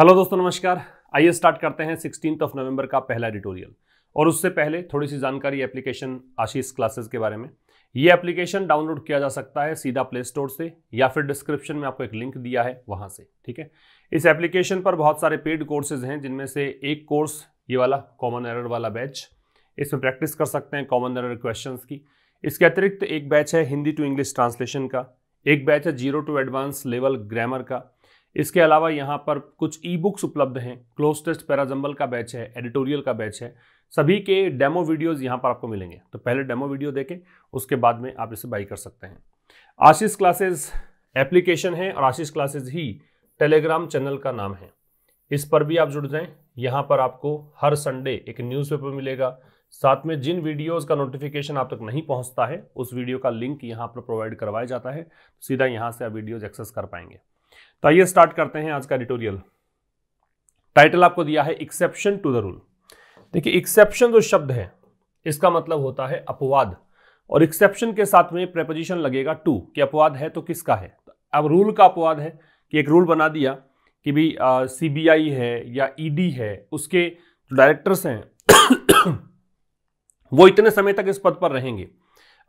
hello दोस्तों नमस्कार आइए स्टार्ट करते हैं सिक्सटीन ऑफ नवंबर का पहला एडिटोरियल और उससे पहले थोड़ी सी जानकारी एप्लीकेशन आशीष क्लासेस के बारे में ये एप्लीकेशन डाउनलोड किया जा सकता है सीधा प्ले स्टोर से या फिर डिस्क्रिप्शन में आपको एक लिंक दिया है वहाँ से ठीक है इस एप्लीकेशन पर बहुत सारे पेड कोर्सेज हैं जिनमें से एक कोर्स ये वाला कॉमन एरर वाला बैच इसमें प्रैक्टिस कर सकते हैं कॉमन एरर क्वेश्चन की इसके अतिरिक्त एक बैच है हिंदी टू इंग्लिश ट्रांसलेशन का एक बैच है zero to advance level grammar का इसके अलावा यहाँ पर कुछ ई बुक्स उपलब्ध हैं क्लोज टेस्ट पैराजम्बल का बैच है एडिटोरियल का बैच है सभी के डेमो वीडियोज़ यहाँ पर आपको मिलेंगे तो पहले डेमो वीडियो देखें उसके बाद में आप इसे बाई कर सकते हैं आशीष क्लासेज एप्लीकेशन है और आशीष क्लासेज ही टेलीग्राम चैनल का नाम है इस पर भी आप जुड़ जाएं यहाँ पर आपको हर संडे एक न्यूज़पेपर मिलेगा साथ में जिन वीडियोस का नोटिफिकेशन आप तक नहीं पहुंचता है उस वीडियो का लिंक यहाँ पर प्रोवाइड करवाया जाता है सीधा यहाँ से आप वीडियोस एक्सेस कर पाएंगे तो आइए स्टार्ट करते हैं आज का एडिटोरियल टाइटल आपको दिया है एक्सेप्शन टू द रूल देखिए एक्सेप्शन जो शब्द है इसका मतलब होता है अपवाद और एक्सेप्शन के साथ में प्रेपोजिशन लगेगा टू कि अपवाद है तो किसका है अब रूल का अपवाद है कि एक रूल बना दिया कि भी सीबीआई है या ईडी e है उसके डायरेक्टर्स हैं वो इतने समय तक इस पद पर रहेंगे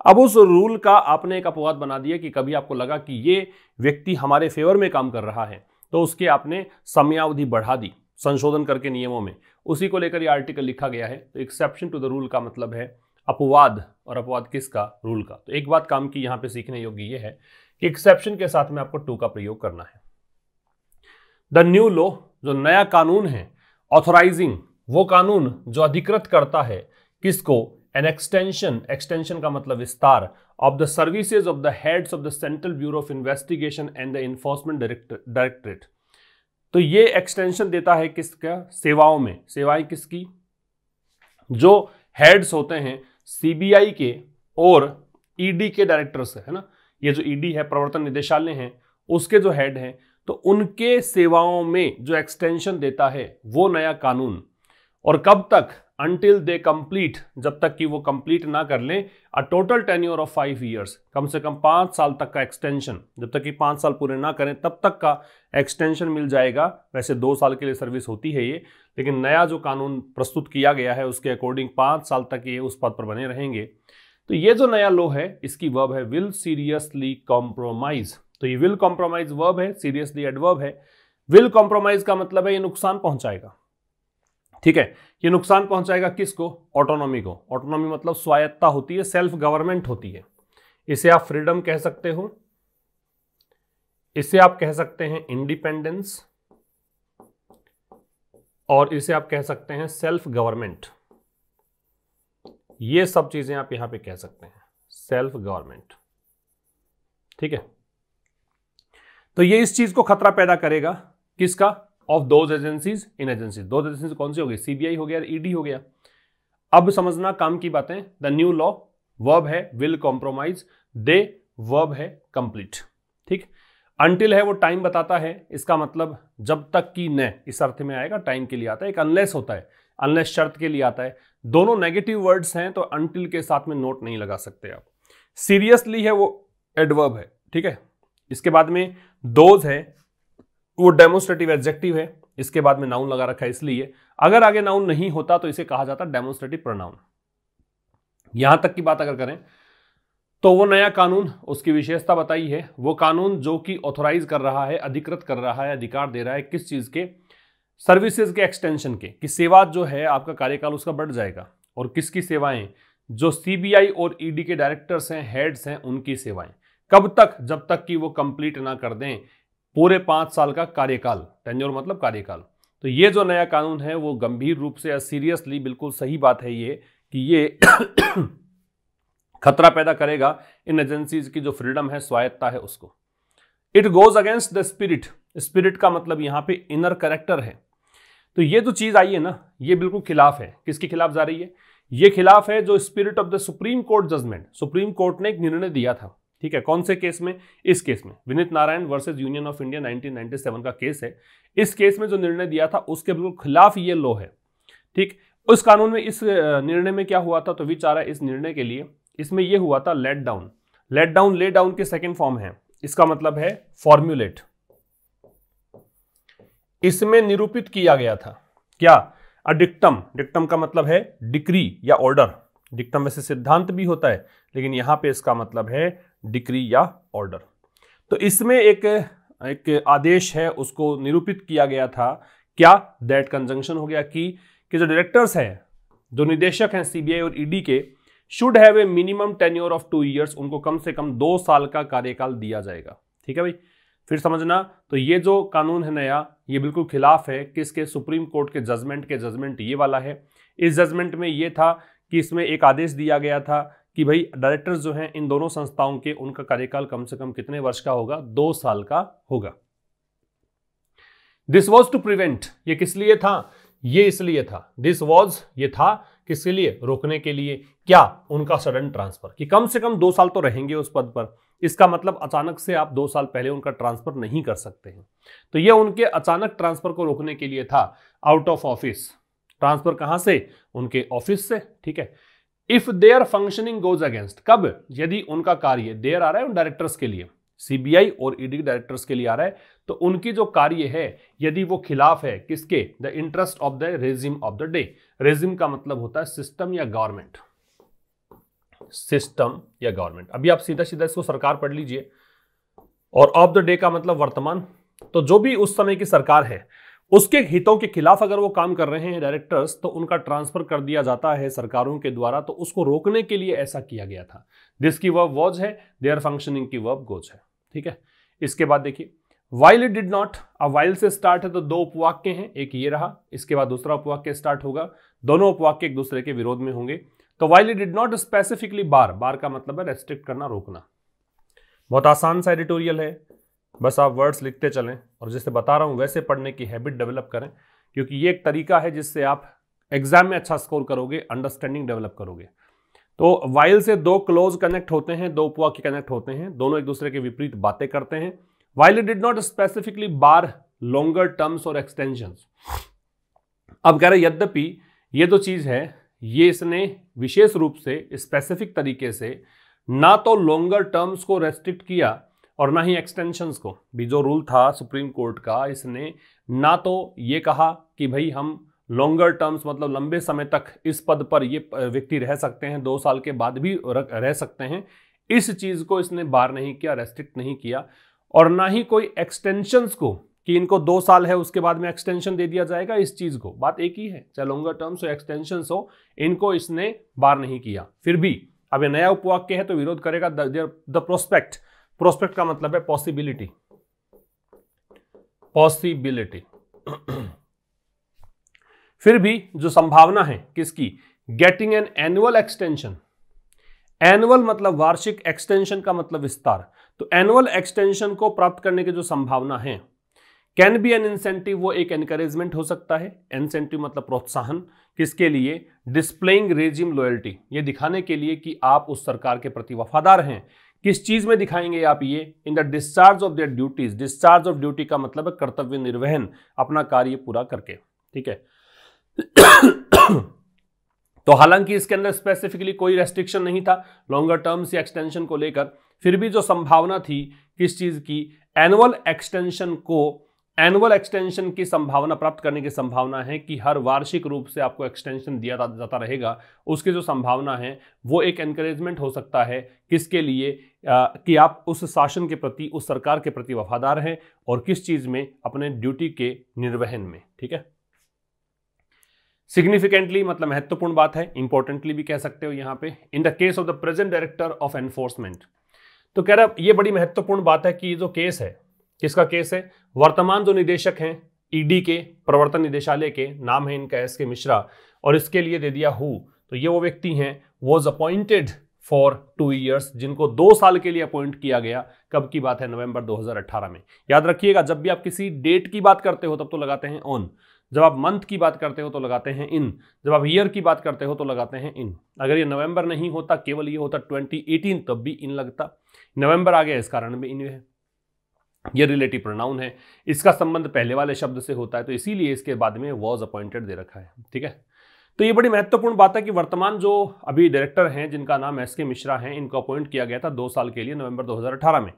अब उस रूल का आपने एक अपवाद बना दिया कि कभी आपको लगा कि ये व्यक्ति हमारे फेवर में काम कर रहा है तो उसके आपने समयावधि बढ़ा दी संशोधन करके नियमों में उसी को लेकर ये आर्टिकल लिखा गया है तो एक्सेप्शन टू द रूल का मतलब है अपवाद और अपवाद किसका रूल का तो एक बात काम की यहां पे सीखने योग्य ये है कि एक्सेप्शन के साथ में आपको टू का प्रयोग करना है द न्यू लॉ जो नया कानून है ऑथोराइजिंग वो कानून जो अधिकृत करता है किसको एन एक्सटेंशन एक्सटेंशन का मतलब विस्तार of the services of the heads of the Central Bureau of Investigation and the Enforcement Directorate तो ये एक्सटेंशन देता है किसका सेवाओं में सेवाएं किसकी जो हेड्स होते हैं सीबीआई के और ईडी e के डायरेक्टर्स है ना ये जो ईडी e है प्रवर्तन निदेशालय है उसके जो हेड हैं तो उनके सेवाओं में जो एक्सटेंशन देता है वो नया कानून और कब तक अनटिल दे कंप्लीट जब तक कि वो कंप्लीट ना कर लें a total tenure of five years कम से कम पाँच साल तक का एक्सटेंशन जब तक कि पाँच साल पूरे ना करें तब तक का एक्सटेंशन मिल जाएगा वैसे दो साल के लिए सर्विस होती है ये लेकिन नया जो कानून प्रस्तुत किया गया है उसके अकॉर्डिंग पाँच साल तक ये उस पद पर बने रहेंगे तो ये जो नया लॉ है इसकी वर्ब है विल सीरियसली कॉम्प्रोमाइज तो ये विल कॉम्प्रोमाइज वर्ब है सीरियसली एडवर्ब है विल कॉम्प्रोमाइज का मतलब है ये नुकसान पहुंचाएगा ठीक है ये नुकसान पहुंचाएगा किसको ऑटोनॉमी को ऑटोनॉमी मतलब स्वायत्ता होती है सेल्फ गवर्नमेंट होती है इसे आप फ्रीडम कह सकते हो इसे आप कह सकते हैं इंडिपेंडेंस और इसे आप कह सकते हैं सेल्फ गवर्नमेंट ये सब चीजें आप यहां पे कह सकते हैं सेल्फ गवर्नमेंट ठीक है तो ये इस चीज को खतरा पैदा करेगा किसका ऑफ दोज एजेंसीज इन एजेंसीज दो एजेंसीज कौन सी हो गई सीबीआई हो गया ईडी e हो गया अब समझना काम की बातें द न्यू लॉ वर्ब है विल कॉम्प्रोमाइज दे वर्ब है कंप्लीट ठीक अनटिल है वो टाइम बताता है इसका मतलब जब तक कि न इस अर्थ में आएगा टाइम के लिए आता है एक अनलेस होता है अनलेस शर्त के लिए आता है दोनों नेगेटिव वर्ड्स हैं तो अनटिल के साथ में नोट नहीं लगा सकते आप सीरियसली है वो एडवर्ब है ठीक है इसके बाद में दोज है वो डेमोस्ट्रेटिव एडजेक्टिव है इसके बाद में नाउन लगा रखा है इसलिए अगर आगे नाउन नहीं होता तो इसे कहा जाता डेमोस्ट्रेटिव प्रोनाउन यहां तक की बात अगर करें तो वो नया कानून उसकी विशेषता बताई है वो कानून जो कि ऑथोराइज कर रहा है अधिकृत कर रहा है अधिकार दे रहा है किस चीज़ के सर्विसेज के एक्सटेंशन के कि सेवा जो है आपका कार्यकाल उसका बढ़ जाएगा और किसकी सेवाएं जो सीबीआई और ईडी e के डायरेक्टर्स हैं हेड्स हैं उनकी सेवाएं कब तक जब तक कि वो कंप्लीट ना कर दें पूरे पांच साल का कार्यकाल टेन्योर मतलब कार्यकाल तो ये जो नया कानून है वो गंभीर रूप से सीरियसली बिल्कुल सही बात है ये कि ये खतरा पैदा करेगा इन एजेंसीज की जो फ्रीडम है स्वायत्ता है उसको it goes against the spirit spirit का मतलब यहां पे इनर करेक्टर है तो ये जो चीज़ आई है ना ये बिल्कुल खिलाफ है किसके खिलाफ जा रही है ये खिलाफ है जो spirit of the Supreme Court judgment Supreme Court ने एक निर्णय दिया था ठीक है कौन से केस में इस केस में Vineet Narayan versus Union of India 1997 का केस है इस केस में जो निर्णय दिया था उसके बिल्कुल खिलाफ ये लॉ है ठीक उस कानून में इस निर्णय में क्या हुआ था तो विचार है इस निर्णय के लिए इसमें यह हुआ था let down let down lay down के सेकेंड फॉर्म है इसका मतलब है फॉर्म्यूलेट इसमें निरूपित किया गया था क्या अडिक्टम डिक्टम का मतलब है डिक्री या ऑर्डर डिक्टम वैसे सिद्धांत भी होता है लेकिन यहां पे इसका मतलब है डिक्री या ऑर्डर तो इसमें एक एक आदेश है उसको निरूपित किया गया था क्या दैट कंजंक्शन हो गया कि कि जो डायरेक्टर्स हैं जो निदेशक हैं सीबीआई और ईडी e के should have a minimum tenure of two years उनको कम से कम दो साल का कार्यकाल दिया जाएगा ठीक है भाई फिर समझना तो ये जो कानून है नया ये बिल्कुल खिलाफ है किसके सुप्रीम कोर्ट के जजमेंट के जजमेंट ये वाला है इस जजमेंट में ये था कि इसमें एक आदेश दिया गया था कि भाई डायरेक्टर्स जो हैं इन दोनों संस्थाओं के उनका कार्यकाल कम से कम कितने वर्ष का होगा दो साल का होगा दिस वॉज टू प्रिवेंट ये किस लिए था ये इसलिए था दिस वॉज ये था किसके लिए रोकने के लिए क्या उनका सडन ट्रांसफर कि कम से कम दो साल तो रहेंगे उस पद पर इसका मतलब अचानक से आप दो साल पहले उनका ट्रांसफर नहीं कर सकते हैं तो यह उनके अचानक ट्रांसफर को रोकने के लिए था आउट ऑफ ऑफिस ट्रांसफर कहां से उनके ऑफिस से ठीक है if their functioning goes against कब यदि उनका कार्य देयर आ रहा है उन डायरेक्टर्स के लिए सीबीआई और ईडी e डायरेक्टर्स के लिए आ रहा है तो उनकी जो कार्य है यदि वो खिलाफ है किसके the interest of the regime of the day regime का मतलब होता है सिस्टम या गवर्नमेंट सिस्टम या गवर्नमेंट अभी आप सीधा सीधा इसको सरकार पढ़ लीजिए और ऑफ द डे का मतलब वर्तमान तो जो भी उस समय की सरकार है उसके हितों के खिलाफ अगर वो काम कर रहे हैं डायरेक्टर्स तो उनका ट्रांसफर कर दिया जाता है सरकारों के द्वारा तो उसको रोकने के लिए ऐसा किया गया था जिसकी वर्ब वॉज है देयर फंक्शनिंग की वर्ब गोज है ठीक है इसके बाद देखिए वाइल डिड नॉट अब वाइल से स्टार्ट है तो दो उपवाक्य हैं एक ये रहा इसके बाद दूसरा उपवाक्य स्टार्ट होगा दोनों उपवाक्य एक दूसरे के विरोध में होंगे तो while did not specifically bar bar का मतलब है रेस्ट्रिक्ट करना रोकना बहुत आसान सा एडिटोरियल है बस आप वर्ड्स लिखते चलें और जैसे बता रहा हूँ वैसे पढ़ने की हैबिट डेवलप करें क्योंकि ये एक तरीका है जिससे आप एग्जाम में अच्छा स्कोर करोगे अंडरस्टैंडिंग डेवलप करोगे तो वाइल से दो क्लोज कनेक्ट होते हैं दो उपवाक्य कनेक्ट होते हैं दोनों एक दूसरे के विपरीत बातें करते हैं while did not specifically bar longer terms और एक्सटेंशन अब कह रहे यद्यपि ये जो चीज़ है ये इसने विशेष रूप से स्पेसिफिक तरीके से ना तो लॉन्गर टर्म्स को रेस्ट्रिक्ट किया और ना ही एक्सटेंशंस को भी जो रूल था सुप्रीम कोर्ट का इसने ना तो ये कहा कि भाई हम लॉन्गर टर्म्स मतलब लंबे समय तक इस पद पर ये व्यक्ति रह सकते हैं दो साल के बाद भी रह सकते हैं इस चीज़ को इसने बार नहीं किया रेस्ट्रिक्ट नहीं किया और ना ही कोई एक्सटेंशंस को कि इनको दो साल है उसके बाद में एक्सटेंशन दे दिया जाएगा इस चीज़ को बात एक ही है चाहे लॉन्गर टर्म्स हो एक्सटेंशन हो इनको इसने बार नहीं किया फिर भी अब ये नया उपवाक्य है तो विरोध करेगा द प्रोस्पेक्ट प्रोस्पेक्ट का मतलब है पॉसिबिलिटी पॉसिबिलिटी फिर भी जो संभावना है किसकी getting an annual extension annual मतलब वार्षिक एक्सटेंशन का मतलब विस्तार तो एनुअल एक्सटेंशन को प्राप्त करने की जो संभावना है कैन बी एन इंसेंटिव वो एक एनकरेजमेंट हो सकता है इंसेंटिव मतलब प्रोत्साहन किसके लिए डिस्प्लेइंग रेजिम लॉयल्टी ये दिखाने के लिए कि आप उस सरकार के प्रति वफादार हैं किस चीज में दिखाएंगे आप ये in the discharge of their duties discharge of duty का मतलब है कर्तव्य निर्वहन अपना कार्य पूरा करके ठीक है तो हालांकि इसके अंदर स्पेसिफिकली कोई रेस्ट्रिक्शन नहीं था लॉन्गर टर्म्स या एक्सटेंशन को लेकर फिर भी जो संभावना थी किस चीज की एनुअल एक्सटेंशन को एनुअल एक्सटेंशन की संभावना प्राप्त करने की संभावना है कि हर वार्षिक रूप से आपको एक्सटेंशन दिया जाता रहेगा उसकी जो संभावना है वो एक एनकरेजमेंट हो सकता है किसके लिए आ, कि आप उस शासन के प्रति उस सरकार के प्रति वफादार हैं और किस चीज़ में अपने ड्यूटी के निर्वहन में ठीक है सिग्निफिकेंटली मतलब महत्वपूर्ण बात है इंपॉर्टेंटली भी कह सकते हो यहाँ पे in the case of the present director of enforcement तो कह रहा ये बड़ी महत्वपूर्ण बात है कि ये जो केस है किसका केस है वर्तमान जो निदेशक हैं ईडी e के प्रवर्तन निदेशालय के नाम है इनका एस के मिश्रा और इसके लिए दे दिया हु तो ये वो व्यक्ति हैं was appointed for two years जिनको दो साल के लिए अपॉइंट किया गया कब की बात है नवंबर 2018 में याद रखिएगा जब भी आप किसी डेट की बात करते हो तब तो लगाते हैं ऑन जब आप मंथ की बात करते हो तो लगाते हैं इन जब आप ईयर की बात करते हो तो लगाते हैं इन अगर ये नवंबर नहीं होता केवल ये होता 2018 तब भी इन लगता नवंबर आ गया इस कारण भी इन है ये रिलेटिव प्रोनाउन है इसका संबंध पहले वाले शब्द से होता है तो इसीलिए इसके बाद में वॉज अपॉइंटेड दे रखा है ठीक है तो ये बड़ी महत्वपूर्ण बात है कि वर्तमान जो अभी डायरेक्टर हैं जिनका नाम एस के मिश्रा है इनको अपॉइंट किया गया था दो साल के लिए नवंबर 2018 में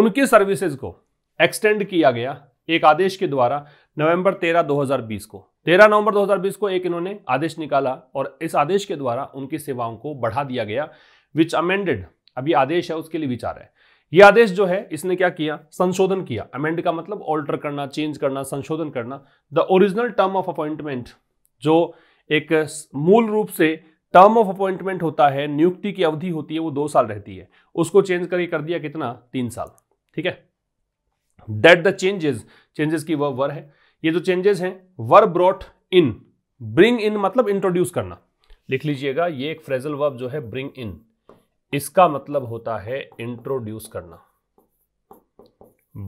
उनकी सर्विसेज को एक्सटेंड किया गया एक आदेश के द्वारा नवंबर 13 2020 को 13 नवंबर 2020 को एक इन्होंने आदेश निकाला और इस आदेश के द्वारा उनकी सेवाओं को बढ़ा दिया गया विच अमेंडेड अभी आदेश है उसके लिए विचार है यह आदेश जो है इसने क्या किया संशोधन किया अमेंड का मतलब ऑल्टर करना चेंज करना संशोधन करना the original term of appointment जो एक मूल रूप से टर्म ऑफ अपॉइंटमेंट होता है नियुक्ति की अवधि होती है वो दो साल रहती है उसको चेंज करके कर दिया कितना तीन साल ठीक है दैट द चेंजेस चेंजेस की वह वर है ये जो चेंजेस हैं were brought in bring in मतलब इंट्रोड्यूस करना लिख लीजिएगा ये एक फ्रेजल वर्ब जो है ब्रिंग इन इसका मतलब होता है इंट्रोड्यूस करना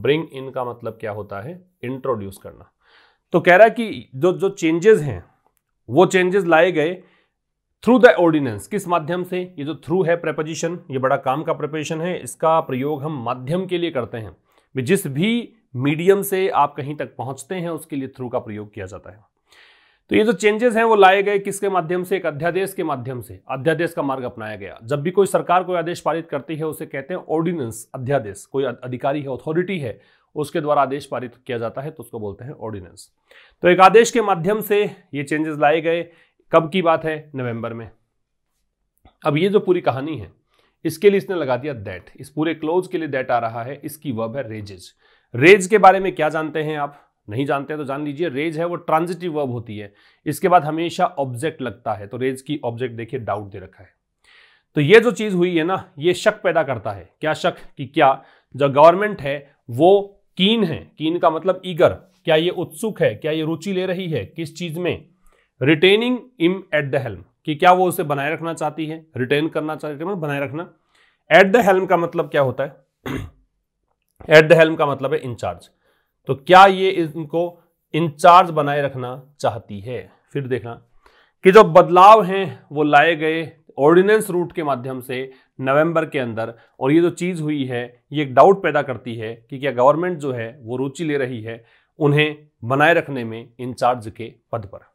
ब्रिंग इन का मतलब क्या होता है इंट्रोड्यूस करना तो कह रहा है कि जो जो चेंजेस हैं वो चेंजेस लाए गए थ्रू द ऑर्डिनेंस किस माध्यम से ये जो थ्रू है प्रेपोजिशन ये बड़ा काम का प्रेपोजिशन है इसका प्रयोग हम माध्यम के लिए करते हैं जिस भी मीडियम से आप कहीं तक पहुंचते हैं उसके लिए थ्रू का प्रयोग किया जाता है तो ये जो चेंजेस हैं वो लाए गए किसके माध्यम से एक अध्यादेश के माध्यम से अध्यादेश का मार्ग अपनाया गया जब भी कोई सरकार कोई आदेश पारित करती है उसे कहते हैं ऑर्डिनेंस अध्यादेश कोई अधिकारी है अथॉरिटी है उसके द्वारा आदेश पारित किया जाता है तो उसको बोलते हैं ऑर्डिनेंस तो एक आदेश के माध्यम से ये चेंजेस लाए गए कब की बात है नवंबर में अब ये जो पूरी कहानी है इसके लिए इसने लगा दिया दैट इस पूरे क्लोज के लिए दैट आ रहा है इसकी वर्ब है रेजेज रेज के बारे में क्या जानते हैं आप नहीं जानते हैं तो जान लीजिए रेज है वो ट्रांजिटिव वर्ब होती है इसके बाद हमेशा ऑब्जेक्ट लगता है तो रेज की ऑब्जेक्ट देखिए डाउट दे रखा है तो ये जो चीज़ हुई है ना ये शक पैदा करता है क्या शक कि क्या जो गवर्नमेंट है वो कीन है कीन का मतलब ईगर क्या ये उत्सुक है क्या ये रुचि ले रही है किस चीज़ में रिटेनिंग इम एट द हेल्म कि क्या वो उसे बनाए रखना चाहती है रिटेन करना चाहती है मतलब बनाए रखना एट द हेल्म का मतलब क्या होता है एट द हेल्म का मतलब है इंचार्ज तो क्या ये इनको इंचार्ज बनाए रखना चाहती है फिर देखना कि जो बदलाव हैं वो लाए गए ऑर्डिनेंस रूट के माध्यम से नवंबर के अंदर और ये जो चीज़ हुई है ये एक डाउट पैदा करती है कि क्या गवर्नमेंट जो है वो रुचि ले रही है उन्हें बनाए रखने में इंचार्ज के पद पर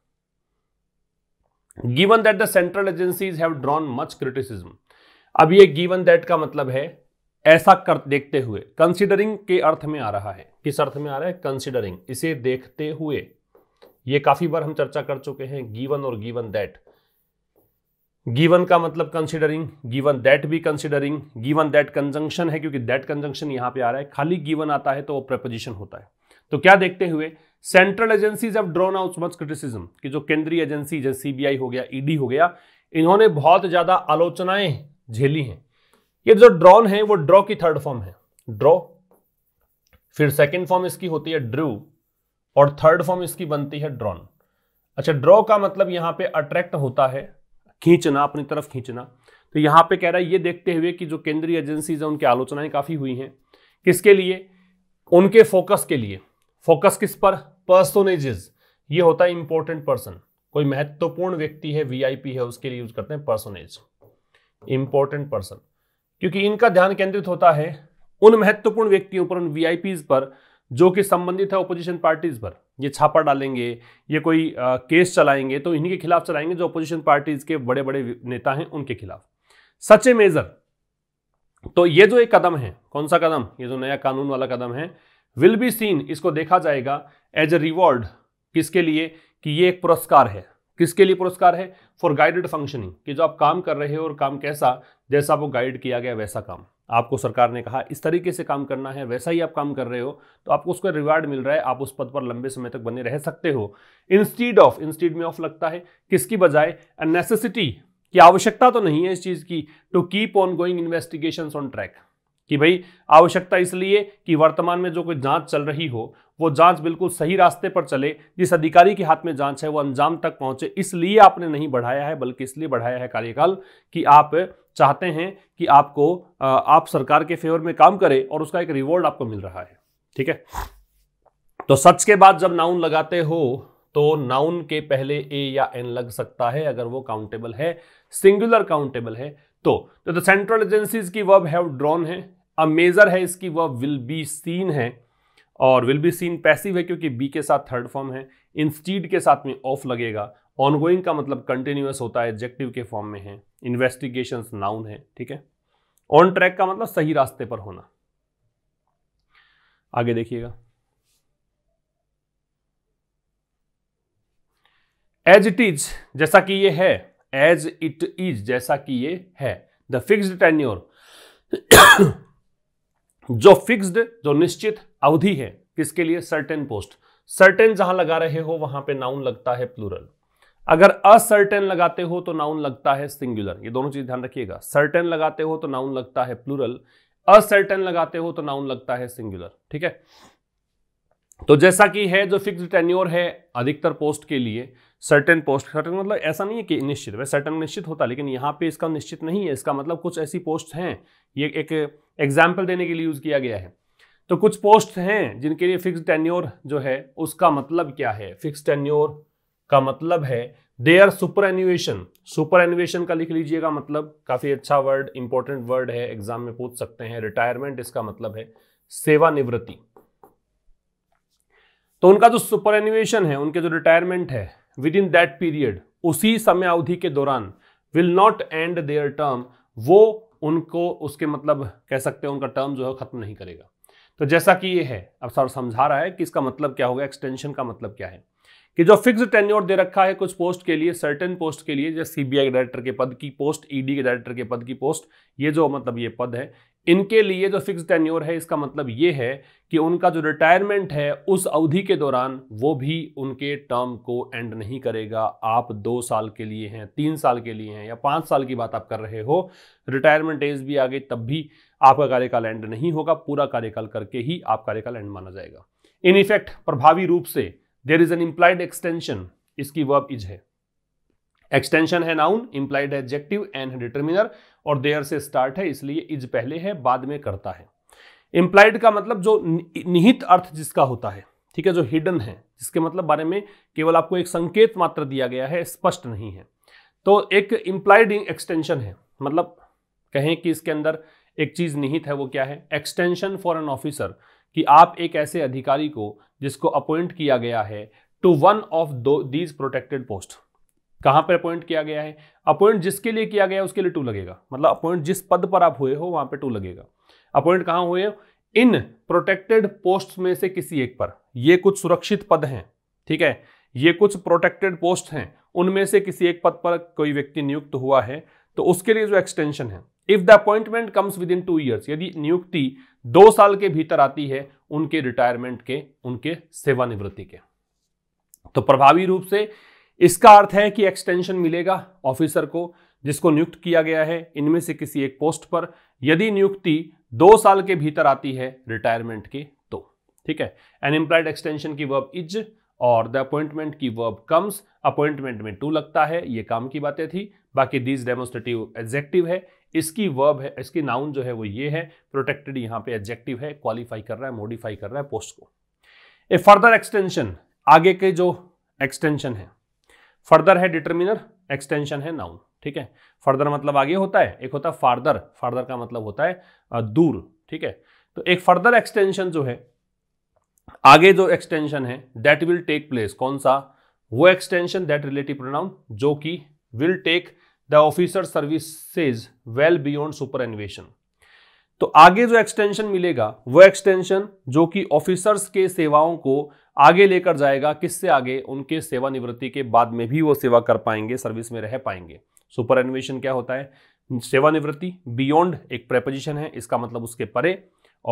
given that the central agencies have drawn much criticism अब ये गिवन दैट का मतलब है ऐसा कर देखते हुए कंसिडरिंग के अर्थ में आ रहा है किस अर्थ में आ रहा है कंसिडरिंग इसे देखते हुए ये काफी बार हम चर्चा कर चुके हैं गीवन और गीवन दैट गीवन का मतलब कंसिडरिंग गीवन दैट भी कंसिडरिंग गीवन दैट कंजंक्शन है क्योंकि दैट कंजंक्शन यहां पे आ रहा है खाली गीवन आता है तो वो प्रपोजिशन होता है तो क्या देखते हुए central agencies have drawn out much criticism कि जो केंद्रीय एजेंसी जैसे सीबीआई हो गया ईडी e हो गया इन्होंने बहुत ज्यादा आलोचनाएं झेली हैं ये जो ड्रॉन है वो ड्रॉ की थर्ड फॉर्म है ड्रॉ फिर सेकेंड फॉर्म इसकी होती है ड्रू और थर्ड फॉर्म इसकी बनती है ड्रॉन अच्छा ड्रॉ का मतलब यहां पे अट्रैक्ट होता है खींचना अपनी तरफ खींचना तो यहां पे कह रहा है ये देखते हुए कि जो केंद्रीय एजेंसीज है उनकी आलोचनाएं काफ़ी हुई हैं किसके लिए उनके फोकस के लिए फोकस किस पर पर्सोनेजेस ये होता है इंपॉर्टेंट पर्सन कोई महत्वपूर्ण व्यक्ति है वीआईपी है उसके लिए यूज करते हैं पर्सोनेज इंपॉर्टेंट पर्सन क्योंकि इनका ध्यान केंद्रित होता है उन महत्वपूर्ण व्यक्तियों पर उन वी पर जो कि संबंधित है ओपोजिशन पार्टीज पर ये छापा डालेंगे ये कोई आ, केस चलाएंगे तो इन्हीं के खिलाफ चलाएंगे जो अपोजिशन पार्टीज के बड़े बड़े नेता हैं उनके खिलाफ सच्चे मेजर तो ये जो एक कदम है कौन सा कदम ये जो नया कानून वाला कदम है विल बी सीन इसको देखा जाएगा एज ए रिवॉर्ड किसके लिए कि ये एक पुरस्कार है किसके लिए पुरस्कार है फॉर गाइडेड फंक्शनिंग कि जो आप काम कर रहे हो और काम कैसा जैसा आपको गाइड किया गया वैसा काम आपको सरकार ने कहा इस तरीके से काम करना है वैसा ही आप काम कर रहे हो तो आपको उसका रिवार्ड मिल रहा है आप उस पद पर लंबे समय तक बने रह सकते हो इंस्टीड ऑफ इंस्टीड में ऑफ लगता है किसकी बजाय नेसेसिटी की आवश्यकता तो नहीं है इस चीज़ की to keep on going investigation on track कि भाई आवश्यकता इसलिए कि वर्तमान में जो कोई जांच चल रही हो वो जांच बिल्कुल सही रास्ते पर चले जिस अधिकारी के हाथ में जांच है वो अंजाम तक पहुंचे इसलिए आपने नहीं बढ़ाया है बल्कि इसलिए बढ़ाया है कार्यकाल कि आप चाहते हैं कि आपको आप सरकार के फेवर में काम करें और उसका एक रिवॉर्ड आपको मिल रहा है ठीक है तो सच के बाद जब नाउन लगाते हो तो नाउन के पहले ए या एन लग सकता है अगर वो काउंटेबल है सिंगुलर काउंटेबल है तो, सेंट्रल तो एजेंसीज की वर्ब हैव ड्रॉन है अब मेजर है इसकी वह विल बी सीन है और विल बी सीन पैसिव है क्योंकि बी के साथ थर्ड फॉर्म है इंस्टीड के साथ में ऑफ लगेगा ऑनगोइंग का मतलब कंटिन्यूस होता है एडजेक्टिव के फॉर्म में है इन्वेस्टिगेशन नाउन है ठीक है ऑन ट्रैक का मतलब सही रास्ते पर होना आगे देखिएगा एज इट इज जैसा कि ये है एज इट इज जैसा कि ये है द फिक्स टेन्योर जो फिक्स्ड जो निश्चित अवधि है किसके लिए सर्टेन पोस्ट सर्टेन जहां लगा रहे हो वहां पे नाउन लगता है प्लूरल अगर असर्टेन लगाते हो तो नाउन लगता है सिंगुलर ये दोनों चीज ध्यान रखिएगा सर्टेन लगाते हो तो नाउन लगता है प्लूरल असर्टेन लगाते हो तो नाउन लगता है सिंगुलर ठीक है तो जैसा कि है जो फिक्स टेन्योर है अधिकतर पोस्ट के लिए सर्टेन पोस्ट सर्टेन मतलब ऐसा नहीं है कि निश्चित वह सर्टेन निश्चित होता लेकिन यहाँ पे इसका निश्चित नहीं है इसका मतलब कुछ ऐसी पोस्ट हैं ये एक एग्जाम्पल देने के लिए यूज़ किया गया है तो कुछ पोस्ट हैं जिनके लिए फिक्स टेन्योर जो है उसका मतलब क्या है फिक्स टेन्योर का मतलब है or superannuation superannuation का लिख लीजिएगा मतलब काफ़ी अच्छा वर्ड इंपॉर्टेंट वर्ड है एग्जाम में पूछ सकते हैं रिटायरमेंट इसका मतलब है सेवानिवृत्ति तो उनका जो सुपर एन्यूएशन है उनके जो रिटायरमेंट है विद इन दैट पीरियड उसी समय अवधि के दौरान will not end their term वो उनको उसके मतलब कह सकते हैं उनका टर्म जो है खत्म नहीं करेगा तो जैसा कि ये है अब सर समझा रहा है कि इसका मतलब क्या होगा एक्सटेंशन का मतलब क्या है कि जो फिक्स टेन्योर दे रखा है कुछ पोस्ट के लिए सर्टेन पोस्ट के लिए जैसे सीबीआई के डायरेक्टर के पद की पोस्ट ईडी e के डायरेक्टर के पद की पोस्ट ये जो मतलब ये पद है इनके लिए जो फिक्स टेन्योर है इसका मतलब ये है कि उनका जो रिटायरमेंट है उस अवधि के दौरान वो भी उनके टर्म को एंड नहीं करेगा आप दो साल के लिए हैं तीन साल के लिए हैं या पाँच साल की बात आप कर रहे हो रिटायरमेंट एज भी आ गई तब भी आपका कार्यकाल एंड नहीं होगा पूरा कार्यकाल करके ही आप कार्यकाल एंड माना जाएगा इन इफेक्ट प्रभावी रूप से there is an implied extension इसकी वर्ब इज है एक्सटेंशन है noun implied adjective an determiner और देयर से स्टार्ट है इसलिए इज पहले है बाद में करता है इम्प्लाइड का मतलब जो निहित अर्थ जिसका होता है ठीक है जो हिडन है जिसके मतलब बारे में केवल आपको एक संकेत मात्र दिया गया है स्पष्ट नहीं है तो एक इम्प्लाइड एक्सटेंशन है मतलब कहें कि इसके अंदर एक चीज निहित है वो क्या है एक्सटेंशन फॉर एन ऑफिसर कि आप एक ऐसे अधिकारी को जिसको अपॉइंट किया गया है टू वन ऑफ दो दीज प्रोटेक्टेड पोस्ट कहाँ पर अपॉइंट किया गया है अपॉइंट जिसके लिए किया गया है उसके लिए टू लगेगा मतलब अपॉइंट जिस पद पर आप हुए हो वहाँ पर टू लगेगा अपॉइंट कहाँ हुए हो इन प्रोटेक्टेड पोस्ट में से किसी एक पर ये कुछ सुरक्षित पद हैं ठीक है ये कुछ प्रोटेक्टेड पोस्ट हैं उनमें से किसी एक पद पर कोई व्यक्ति नियुक्त हुआ है तो उसके लिए जो एक्सटेंशन है if the appointment comes within two years यदि नियुक्ति दो साल के भीतर आती है उनके रिटायरमेंट के उनके सेवानिवृत्ति के तो प्रभावी रूप से इसका अर्थ है कि एक्सटेंशन मिलेगा ऑफिसर को जिसको नियुक्त किया गया है इनमें से किसी एक पोस्ट पर यदि नियुक्ति दो साल के भीतर आती है रिटायरमेंट के तो ठीक है अनएम्प्लॉयड एक्सटेंशन की वर्ब इज और द अपॉइंटमेंट की वर्ब कम्स अपॉइंटमेंट में टू लगता है ये काम की बातें थी बाकी दिस डेमोस्ट्रेटिव एग्जेक्टिव है इसकी वर्ब है इसकी नाउन जो है वो ये है प्रोटेक्टेड यहां पे एग्जेक्टिव है क्वालिफाई कर रहा है मॉडिफाई कर रहा है पोस्ट को ए फर्दर एक्सटेंशन आगे के जो एक्सटेंशन है फर्दर है डिटर्मिनर एक्सटेंशन है नाउन ठीक है फर्दर मतलब आगे होता है एक होता है फार्दर फार्दर का मतलब होता है दूर ठीक है तो एक फर्दर एक्सटेंशन जो है आगे जो एक्सटेंशन है दैट विल टेक प्लेस कौन सा वो एक्सटेंशन दैट रिलेटिव प्रोनाउन जो कि will take the officer services well beyond superannuation तो आगे जो एक्सटेंशन मिलेगा वो एक्सटेंशन जो कि ऑफिसर्स के सेवाओं को आगे लेकर जाएगा किससे आगे उनके सेवानिवृत्ति के बाद में भी वो सेवा कर पाएंगे सर्विस में रह पाएंगे सुपर एनुएशन क्या होता है सेवानिवृत्ति बियॉन्ड एक प्रेपोजिशन है इसका मतलब उसके परे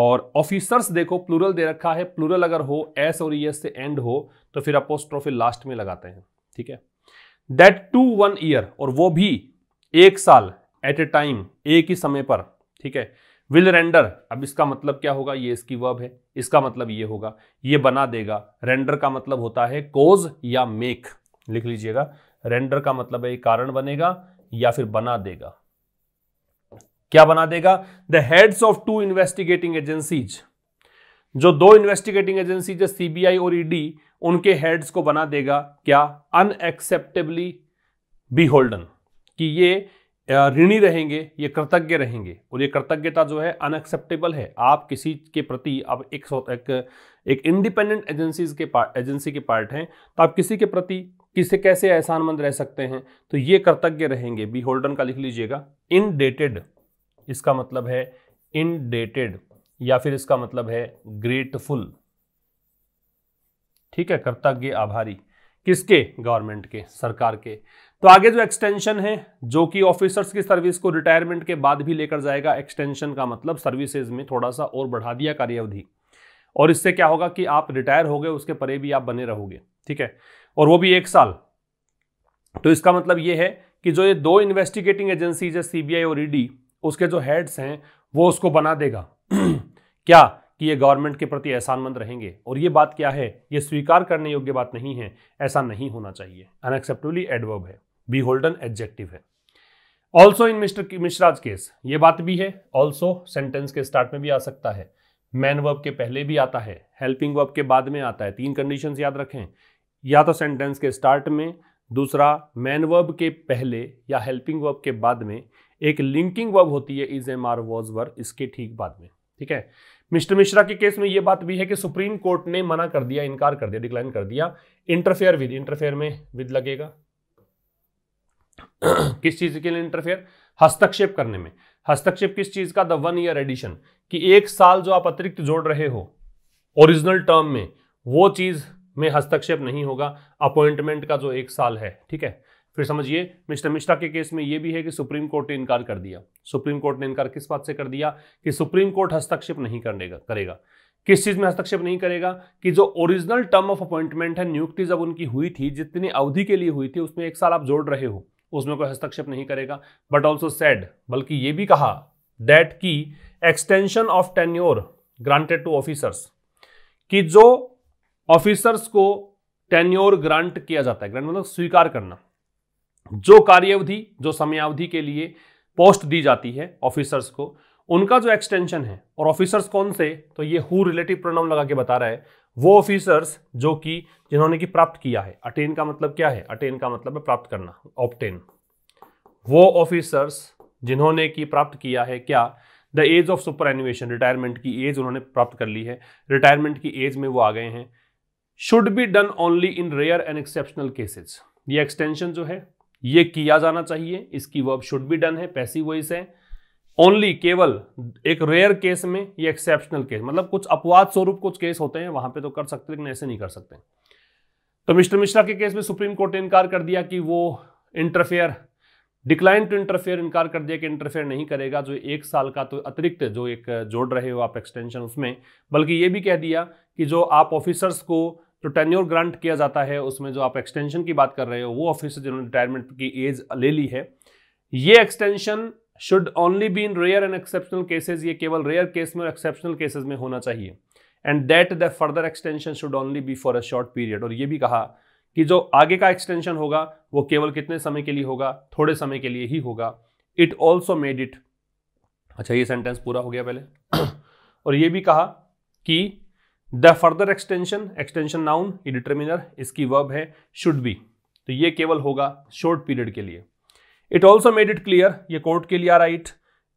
और ऑफिसर्स देखो प्लूरल दे रखा है प्लूरल अगर हो एस और ईएस e से एंड हो तो फिर अपोस्ट्रोफी लास्ट में लगाते हैं ठीक है दैट टू वन ईयर और वो भी एक साल एट ए टाइम एक ही समय पर ठीक है विल रेंडर अब इसका मतलब क्या होगा ये इसकी वर्ब है इसका मतलब ये होगा ये बना देगा रेंडर का मतलब होता है कोज या मेक लिख लीजिएगा रेंडर का मतलब है कारण बनेगा या फिर बना देगा क्या बना देगा the heads of two investigating agencies जो दो इन्वेस्टिगेटिंग एजेंसीज है सीबीआई और ईडी e उनके हेड्स को बना देगा क्या अनएक्सेप्टेबली बी होल्डन कि ये ऋणी रहेंगे ये कृतज्ञ रहेंगे और ये कृतज्ञता जो है अनएक्सेप्टेबल है आप किसी के प्रति अब एक एक एक इंडिपेंडेंट एजेंसीज के पार्ट एजेंसी के पार्ट हैं तो आप किसी के प्रति किसे कैसे एहसानमंद रह सकते हैं तो ये कर्तव्य रहेंगे बी होल्डन का लिख लीजिएगा इनडेटेड इसका मतलब है इनडेटेड या फिर इसका मतलब है ग्रेटफुल ठीक है कर्तव्य आभारी किसके गवर्नमेंट के सरकार के तो आगे जो एक्सटेंशन है जो कि ऑफिसर्स की सर्विस को रिटायरमेंट के बाद भी लेकर जाएगा एक्सटेंशन का मतलब सर्विसेज में थोड़ा सा और बढ़ा दिया कार्यावधि और इससे क्या होगा कि आप रिटायर हो गए उसके परे भी आप बने रहोगे ठीक है और वो भी एक साल तो इसका मतलब ये है कि जो ये दो इन्वेस्टिगेटिंग एजेंसी है सीबीआई और ईडी e उसके जो हेड्स हैं वो उसको बना देगा क्या कि ये गवर्नमेंट के प्रति एहसानमंद रहेंगे और ये बात क्या है ये स्वीकार करने योग्य बात नहीं है ऐसा नहीं होना चाहिए अनएक्सेप्टेबली एडवर्ब है बी होल्डन एडजेक्टिव है also in Mister Mishra's case ये बात भी है ऑल्सो सेंटेंस के स्टार्ट में भी आ सकता है मैन वर्ब के पहले भी आता है हेल्पिंग वर्ब के बाद में आता है तीन कंडीशन याद रखें या तो सेंटेंस के स्टार्ट में दूसरा मैन वर्ब के पहले या हेल्पिंग वर्ब के बाद में एक लिंकिंग वर्ब होती है is am are was were इसके ठीक बाद में ठीक है मिस्टर मिश्रा के केस में यह बात भी है कि सुप्रीम कोर्ट ने मना कर दिया इनकार कर दिया डिक्लाइन कर दिया इंटरफेयर विद इंटरफेयर में विद लगेगा किस चीज के लिए इंटरफेयर हस्तक्षेप करने में हस्तक्षेप किस चीज का द वन ईयर एडिशन कि एक साल जो आप अतिरिक्त जोड़ रहे हो ओरिजिनल टर्म में वो चीज में हस्तक्षेप नहीं होगा अपॉइंटमेंट का जो एक साल है ठीक है फिर समझिए मिस्टर मिश्रा के केस में यह भी है कि सुप्रीम कोर्ट ने इनकार कर दिया सुप्रीम कोर्ट ने इनकार किस बात से कर दिया कि सुप्रीम कोर्ट हस्तक्षेप नहीं का करेगा किस चीज में हस्तक्षेप नहीं करेगा कि जो ओरिजिनल टर्म ऑफ अपॉइंटमेंट है नियुक्ति जब उनकी हुई थी जितनी अवधि के लिए हुई थी उसमें एक साल आप जोड़ रहे हो उसमें कोई हस्तक्षेप नहीं करेगा बट ऑल्सो सेड बल्कि ये भी कहा दैट की extension of tenure granted to officers कि जो ऑफिसर्स को टेन्योर ग्रांट किया जाता है ग्रांट मतलब स्वीकार करना जो कार्यावधि जो समयावधि के लिए पोस्ट दी जाती है ऑफिसर्स को उनका जो एक्सटेंशन है और ऑफिसर्स कौन से तो ये हु रिलेटिव प्रोनाउन लगा के बता रहा है वो ऑफिसर्स जो कि जिन्होंने कि प्राप्त किया है अटेन का मतलब क्या है अटेन का मतलब है प्राप्त करना ऑप्टेन वो ऑफिसर्स जिन्होंने कि प्राप्त किया है क्या the age of superannuation retirement की एज उन्होंने प्राप्त कर ली है रिटायरमेंट की एज में वो आ गए हैं should be done only in rare and exceptional cases ये एक्सटेंशन जो है ये किया जाना चाहिए इसकी वर्ब शुड बी डन है पैसिव वॉइस है ओनली केवल एक रेयर केस में या एक्सेप्शनल केस मतलब कुछ अपवाद स्वरूप कुछ केस होते हैं वहां पे तो कर सकते लेकिन ऐसे नहीं कर सकते तो मिस्टर मिश्रा के केस में सुप्रीम कोर्ट ने इनकार कर दिया कि वो इंटरफेयर डिक्लाइन टू इंटरफेयर इनकार कर दिया कि इंटरफेयर नहीं करेगा जो एक साल का तो अतिरिक्त जो एक जोड़ रहे हो आप एक्सटेंशन उसमें बल्कि ये भी कह दिया कि जो आप ऑफिसर्स को जो टेन्योर ग्रांट किया जाता है उसमें जो आप एक्सटेंशन की बात कर रहे हो वो ऑफिसर जिन्होंने रिटायरमेंट की एज ले ली है ये extension should only be in rare and exceptional cases ये केवल रेयर केस में और एक्सेप्शनल केसेज में होना चाहिए and that the further extension should only be for a short period और ये भी कहा कि जो आगे का एक्सटेंशन होगा वो केवल कितने समय के लिए होगा थोड़े समय के लिए ही होगा इट ऑल्सो मेड इट अच्छा ये सेंटेंस पूरा हो गया पहले और ये भी कहा कि the further extension extension noun ये डिटर्मिनर इसकी वर्ब है शुड बी तो ये केवल होगा शॉर्ट पीरियड के लिए it also made it clear ये कोर्ट के लिए राइट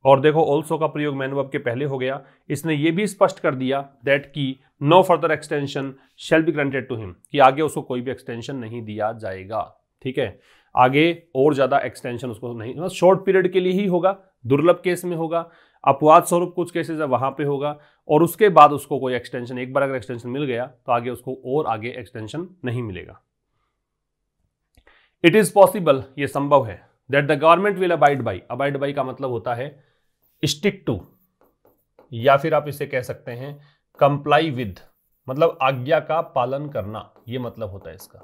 और देखो ऑल्सो का प्रयोग मैनवर्ब के पहले हो गया इसने ये भी स्पष्ट कर दिया दैट की no further extension shall be granted to him कि आगे उसको कोई भी एक्सटेंशन नहीं दिया जाएगा ठीक है आगे और ज़्यादा एक्सटेंशन उसको नहीं शॉर्ट पीरियड के लिए ही होगा दुर्लभ केस में होगा अपवाद स्वरूप कुछ केसेस है वहां पे होगा और उसके बाद उसको कोई एक्सटेंशन एक बार अगर एक्सटेंशन मिल गया तो आगे उसको और आगे एक्सटेंशन नहीं मिलेगा इट इज़ पॉसिबल ये संभव है that the government will abide by abide by का मतलब होता है स्टिक टू या फिर आप इसे कह सकते हैं कंप्लाई विद मतलब आज्ञा का पालन करना ये मतलब होता है इसका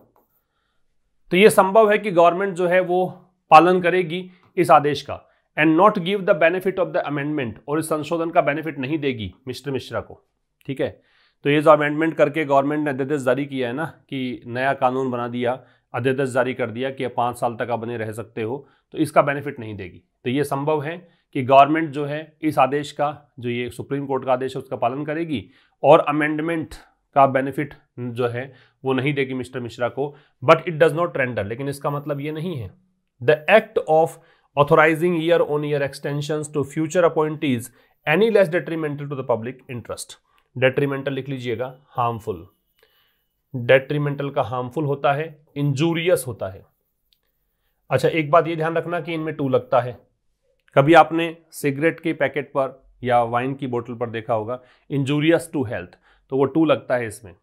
तो ये संभव है कि गवर्नमेंट जो है वो पालन करेगी इस आदेश का and not give the benefit of the amendment और इस संशोधन का बेनिफिट नहीं देगी मिस्टर मिश्रा को ठीक है तो ये जो अमेंडमेंट करके गवर्नमेंट ने अध्यादेश जारी किया है ना कि नया कानून बना दिया अध्यादेश जारी कर दिया कि पाँच साल तक आप बने रह सकते हो तो इसका बेनिफिट नहीं देगी तो ये संभव है कि गवर्नमेंट जो है इस आदेश का जो ये सुप्रीम कोर्ट का आदेश है उसका पालन करेगी और अमेंडमेंट का बेनिफिट जो है वो नहीं देगी मिस्टर मिश्रा को but it does not render लेकिन इसका मतलब ये नहीं है the act of authorising year on year extension to future appointees any less detrimental to the public interest detrimental लिख लीजिएगा हार्मफुल डेट्रीमेंटल का हार्मफुल होता है इंजूरियस होता है अच्छा एक बात यह ध्यान रखना कि इनमें टू लगता है कभी आपने सिगरेट के पैकेट पर या वाइन की बोतल पर देखा होगा इंजूरियस टू हेल्थ तो वो टू लगता है इसमें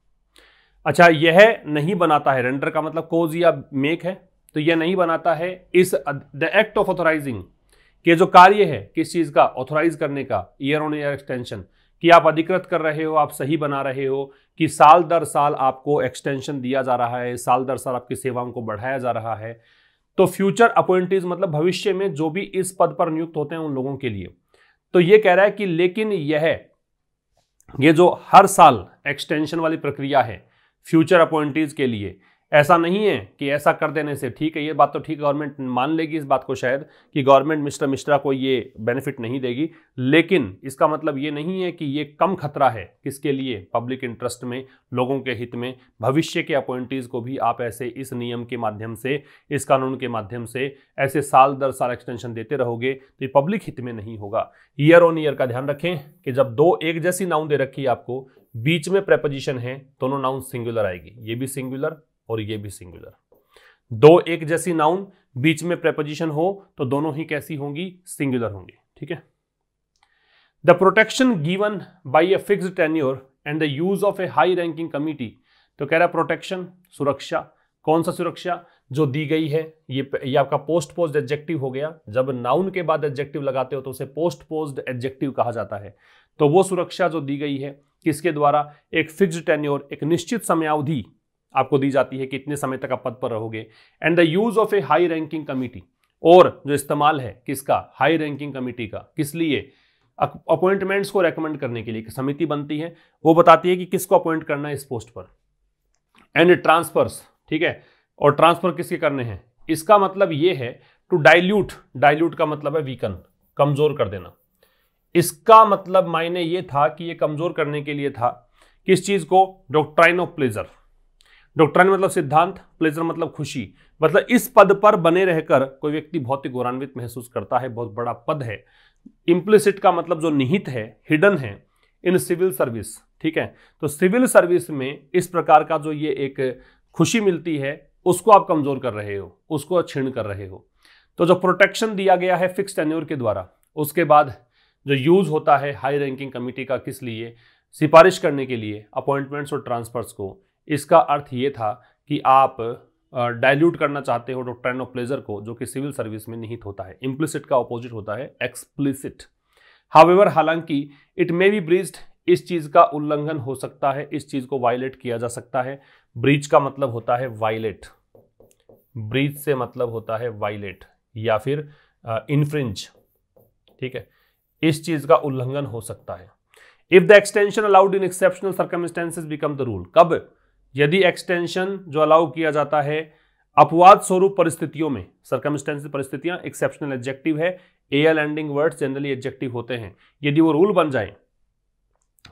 अच्छा यह नहीं बनाता है रेंडर का मतलब कोज या मेक है तो यह नहीं बनाता है इस द एक्ट ऑफ ऑथोराइजिंग के जो कार्य है किस चीज़ का ऑथोराइज करने का ईयर ऑन ईयर एक्सटेंशन कि आप अधिकृत कर रहे हो आप सही बना रहे हो कि साल दर साल आपको एक्सटेंशन दिया जा रहा है साल दर साल आपकी सेवाओं को बढ़ाया जा रहा है तो फ्यूचर अपॉइंटीज मतलब भविष्य में जो भी इस पद पर नियुक्त होते हैं उन लोगों के लिए तो ये कह रहा है कि लेकिन यह ये जो हर साल एक्सटेंशन वाली प्रक्रिया है फ्यूचर अपॉइंटीज के लिए ऐसा नहीं है कि ऐसा कर देने से ठीक है ये बात तो ठीक गवर्नमेंट मान लेगी इस बात को शायद कि गवर्नमेंट मिस्टर मिश्रा को ये बेनिफिट नहीं देगी लेकिन इसका मतलब ये नहीं है कि ये कम खतरा है किसके लिए पब्लिक इंटरेस्ट में लोगों के हित में भविष्य के अपॉइंटीज़ को भी आप ऐसे इस नियम के माध्यम से इस कानून के माध्यम से ऐसे साल दर साल एक्सटेंशन देते रहोगे तो ये पब्लिक हित में नहीं होगा ईयर ऑन ईयर का ध्यान रखें कि जब दो एक जैसी नाउन दे रखी है आपको बीच में प्रेपोजिशन है दोनों नाउन सिंगुलर आएगी ये भी सिंगुलर और ये भी सिंगुलर दो एक जैसी नाउन बीच में प्रेपोजिशन हो तो दोनों ही कैसी होंगी सिंगुलर होंगी ठीक है the protection given by a fix tenure and the use of a high ranking committee तो कह रहा है प्रोटेक्शन सुरक्षा कौन सा सुरक्षा जो दी गई है ये ये आपका पोस्ट पोस्ट एडजेक्टिव हो गया जब नाउन के बाद एडजेक्टिव लगाते हो तो उसे पोस्ट पोस्ट एडजेक्टिव कहा जाता है तो वो सुरक्षा जो दी गई है किसके द्वारा एक फिक्स्ड टेन्योर एक निश्चित समयावधि आपको दी जाती है कितने समय तक आप पद पर रहोगे and the use of a high ranking committee और जो इस्तेमाल है किसका हाई रैंकिंग कमेटी का किस लिए अपॉइंटमेंट्स को रेकमेंड करने के लिए समिति बनती है वो बताती है कि किसको अपॉइंट करना है इस पोस्ट पर एंड ट्रांसफर्स ठीक है और ट्रांसफर किसके करने हैं इसका मतलब ये है टू डाइल्यूट डाइल्यूट का मतलब है वीकन कमजोर कर देना इसका मतलब मायने ये था कि ये कमजोर करने के लिए था किस चीज को डॉक्ट्राइन ऑफ प्लेजर डॉक्टर मतलब सिद्धांत प्लेजर मतलब खुशी मतलब इस पद पर बने रहकर कोई व्यक्ति बहुत ही गौरवान्वित महसूस करता है बहुत बड़ा पद है इम्प्लिसिट का मतलब जो निहित है हिडन है इन सिविल सर्विस ठीक है तो सिविल सर्विस में इस प्रकार का जो ये एक खुशी मिलती है उसको आप कमजोर कर रहे हो उसको छीण कर रहे हो तो जो प्रोटेक्शन दिया गया है फिक्स टेन्योर के द्वारा उसके बाद जो यूज होता है हाई रैंकिंग कमिटी का किस लिए सिफारिश करने के लिए अपॉइंटमेंट्स और ट्रांसफर्स को इसका अर्थ ये था कि आप डाइल्यूट करना चाहते हो डॉक्ट्राइन ऑफ प्लेजर को जो कि सिविल सर्विस में निहित होता है इम्प्लिसिट का ऑपोजिट होता है एक्सप्लिसिट हावेवर हालांकि इट मे बी ब्रीज्ड इस चीज़ का उल्लंघन हो सकता है इस चीज़ को वायलेट किया जा सकता है ब्रिज का मतलब होता है वायलेट ब्रिज से मतलब होता है वायलेट या फिर इन्फ्रिंज ठीक है इस चीज़ का उल्लंघन हो सकता है if the extension allowed in exceptional circumstances become the rule कब यदि एक्सटेंशन जो अलाउ किया जाता है अपवाद स्वरूप परिस्थितियों में सरकमस्टेंस परिस्थितियां एक्सेप्शनल एडजेक्टिव है A L ending words generally adjective होते हैं यदि वो रूल बन जाए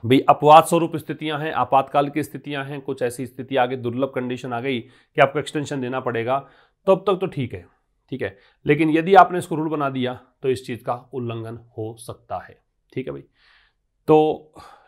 भाई अपवाद स्वरूप स्थितियां हैं आपातकाल की स्थितियां हैं कुछ ऐसी स्थिति आ गई दुर्लभ कंडीशन आ गई कि आपको एक्सटेंशन देना पड़ेगा तब तक तो ठीक है ठीक है लेकिन यदि आपने इसको रूल बना दिया तो इस चीज़ का उल्लंघन हो सकता है ठीक है भाई तो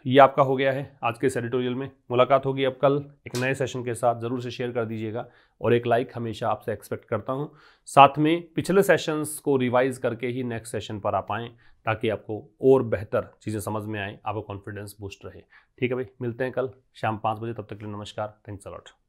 ये आपका हो गया है आज के इस एडिटोरियल में मुलाकात होगी अब कल एक नए सेशन के साथ ज़रूर से शेयर कर दीजिएगा और एक लाइक हमेशा आपसे एक्सपेक्ट करता हूँ साथ में पिछले सेशंस को रिवाइज करके ही नेक्स्ट सेशन पर आप आएँ ताकि आपको और बेहतर चीज़ें समझ में आएँ आपका कॉन्फिडेंस बूस्ट रहे ठीक है भाई मिलते हैं कल शाम पाँच बजे तब तक के लिए नमस्कार थैंक्स अलॉट